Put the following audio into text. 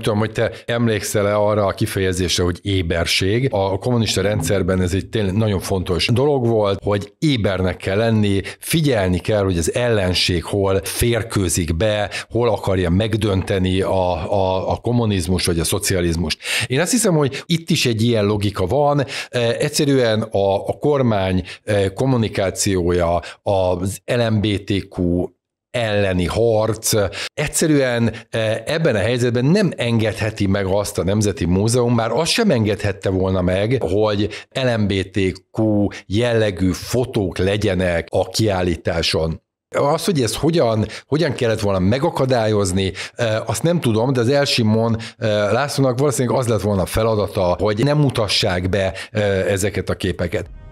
Nem tudom, hogy te emlékszel-e arra a kifejezésre, hogy éberség. A kommunista rendszerben ez egy tényleg nagyon fontos dolog volt, hogy ébernek kell lenni, figyelni kell, hogy az ellenség hol férkőzik be, hol akarja megdönteni a, a, a kommunizmus vagy a szocializmust. Én azt hiszem, hogy itt is egy ilyen logika van. E, egyszerűen a, a kormány e, kommunikációja, az LMBTQ elleni harc. Egyszerűen e, ebben a helyzetben nem engedheti meg azt a Nemzeti Múzeum, már azt sem engedhette volna meg, hogy LMBTQ jellegű fotók legyenek a kiállításon. Az, hogy ezt hogyan, hogyan kellett volna megakadályozni, e, azt nem tudom, de az Elsimon e, Lászlónak valószínűleg az lett volna a feladata, hogy nem mutassák be ezeket a képeket.